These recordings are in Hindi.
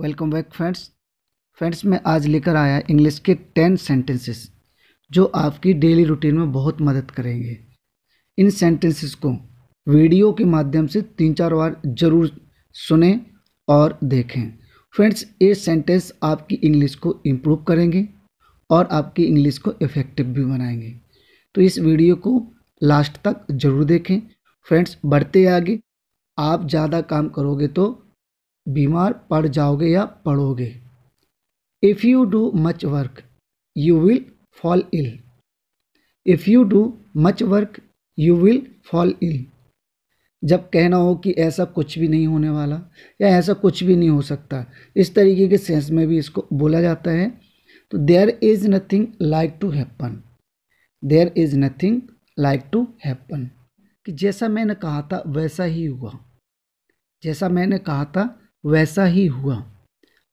वेलकम बैक फ्रेंड्स फ्रेंड्स मैं आज लेकर आया इंग्लिश के टेन सेंटेंसेस जो आपकी डेली रूटीन में बहुत मदद करेंगे इन सेंटेंसेस को वीडियो के माध्यम से तीन चार बार ज़रूर सुने और देखें फ्रेंड्स ये सेंटेंस आपकी इंग्लिश को इम्प्रूव करेंगे और आपकी इंग्लिश को इफ़ेक्टिव भी बनाएंगे तो इस वीडियो को लास्ट तक ज़रूर देखें फ्रेंड्स बढ़ते आगे आप ज़्यादा काम करोगे तो बीमार पड़ जाओगे या पड़ोगे if you do much work you will fall ill if you do much work you will fall ill जब कहना हो कि ऐसा कुछ भी नहीं होने वाला या ऐसा कुछ भी नहीं हो सकता इस तरीके के सेंस में भी इसको बोला जाता है तो there is nothing like to happen there is nothing like to happen कि जैसा मैंने कहा था वैसा ही हुआ जैसा मैंने कहा था वैसा ही हुआ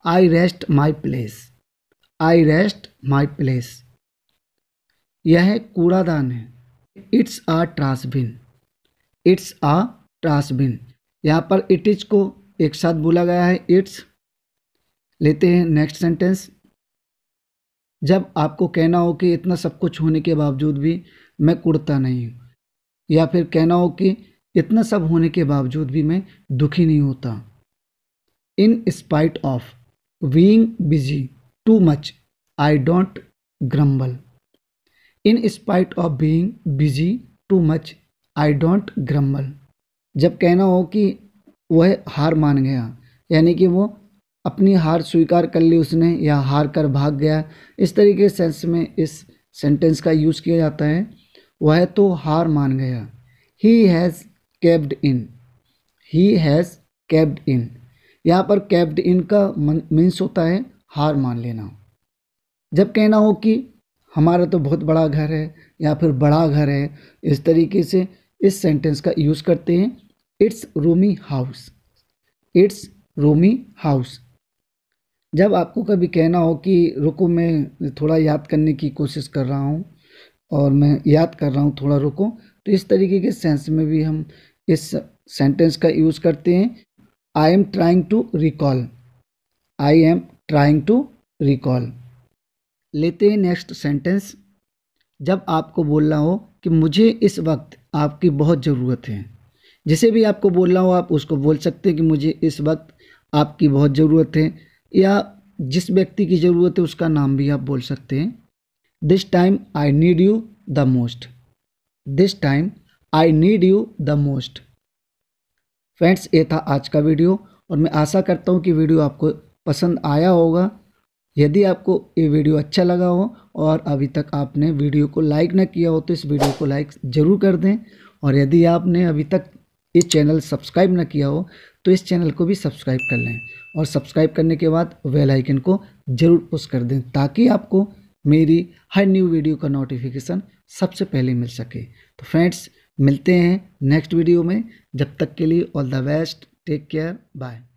I rest my place I rest my place यह कूड़ादान है इट्स आ ट्रासबिन इट्स आ ट्रासबिन यहाँ पर इट इज को एक साथ बोला गया है इट्स लेते हैं नेक्स्ट सेंटेंस जब आपको कहना हो कि इतना सब कुछ होने के बावजूद भी मैं कुड़ता नहीं हूँ या फिर कहना हो कि इतना सब होने के बावजूद भी मैं दुखी नहीं होता in spite of being busy too much I don't grumble in spite of being busy too much I don't grumble जब कहना हो कि वह हार मान गया यानी कि वो अपनी हार स्वीकार कर ली उसने या हार कर भाग गया इस तरीके सेंस में इस सेंटेंस का यूज़ किया जाता है वह तो हार मान गया he has कैब्ड in he has कैब्ड इन यहाँ पर कैप्ड इन का मीन्स होता है हार मान लेना जब कहना हो कि हमारा तो बहुत बड़ा घर है या फिर बड़ा घर है इस तरीके से इस सेंटेंस का यूज़ करते हैं it's roomy house it's roomy house जब आपको कभी कहना हो कि रुको मैं थोड़ा याद करने की कोशिश कर रहा हूँ और मैं याद कर रहा हूँ थोड़ा रुको तो इस तरीके के सेंस में भी हम इस सेंटेंस का यूज़ करते हैं I am trying to recall I am trying to recall लेते हैं नेक्स्ट सेंटेंस जब आपको बोलना हो कि मुझे इस वक्त आपकी बहुत ज़रूरत है जिसे भी आपको बोलना हो आप उसको बोल सकते हैं कि मुझे इस वक्त आपकी बहुत ज़रूरत है या जिस व्यक्ति की ज़रूरत है उसका नाम भी आप बोल सकते हैं this time I need you the most this time I need you the most friends ये था आज का वीडियो और मैं आशा करता हूँ कि वीडियो आपको पसंद आया होगा यदि आपको ये वीडियो अच्छा लगा हो और अभी तक आपने वीडियो को लाइक ना किया हो तो इस वीडियो को लाइक ज़रूर कर दें और यदि आपने अभी तक ये चैनल सब्सक्राइब ना किया हो तो इस चैनल को भी सब्सक्राइब कर लें और सब्सक्राइब करने के बाद वेल आइकन को ज़रूर पुश कर दें ताकि आपको मेरी हर न्यू वीडियो का नोटिफिकेशन सबसे पहले मिल सके तो फ्रेंड्स मिलते हैं नेक्स्ट वीडियो में जब तक के लिए all the best take care bye